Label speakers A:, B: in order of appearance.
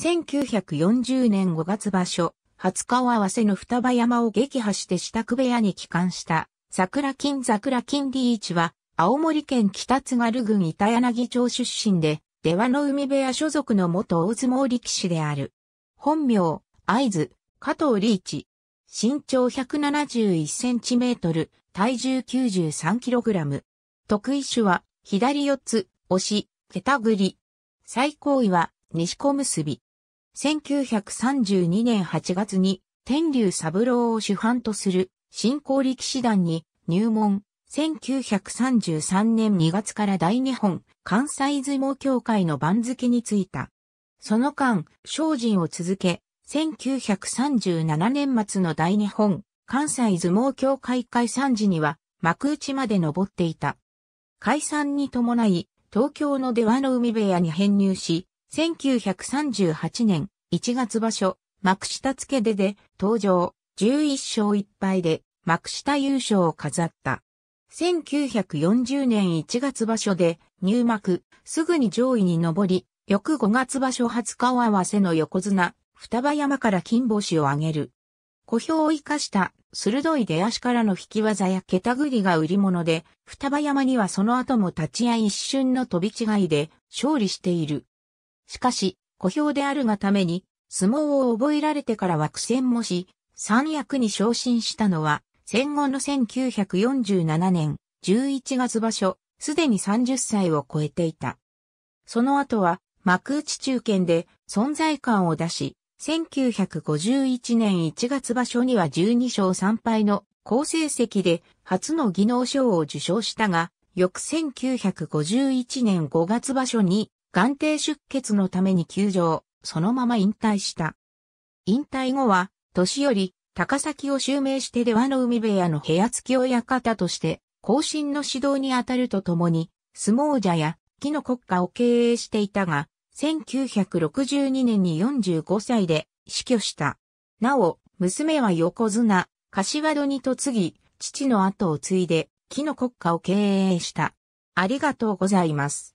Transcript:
A: 1940年5月場所、初を合わせの双葉山を撃破して支度部屋に帰還した桜金桜金リーチは青森県北津軽郡板柳町出身で、出羽の海部屋所属の元大相撲力士である。本名、合図、加藤リーチ。身長171センチメートル、体重93キログラム。得意種は、左四つ、押し、手たぐり。最高位は、西小結び。1932年8月に天竜三郎を主犯とする新興力士団に入門。1933年2月から大日本関西相撲協会の番付についた。その間、精進を続け、1937年末の大日本関西相撲協会解散時には幕内まで登っていた。解散に伴い、東京の出羽の海部屋に編入し、1938年1月場所、幕下付けでで登場、11勝1敗で幕下優勝を飾った。1940年1月場所で入幕、すぐに上位に上り、翌5月場所20日を合わせの横綱、双葉山から金星を挙げる。小兵を生かした鋭い出足からの引き技や桁繰りが売り物で、双葉山にはその後も立ち合い一瞬の飛び違いで勝利している。しかし、小兵であるがために、相撲を覚えられてからは苦戦もし、三役に昇進したのは、戦後の1947年11月場所、すでに30歳を超えていた。その後は、幕内中堅で存在感を出し、1951年1月場所には12勝3敗の好成績で初の技能賞を受賞したが、翌1951年5月場所に眼底出血のために休場、そのまま引退した。引退後は、年寄り、高崎を襲名して出羽の海部屋の部屋付き親方として、後進の指導に当たるとともに、相撲者や、木の国家を経営していたが、1962年に45歳で死去した。なお、娘は横綱、柏戸に嫁ぎ、父の後を継いで、木の国家を経営した。ありがとうございます。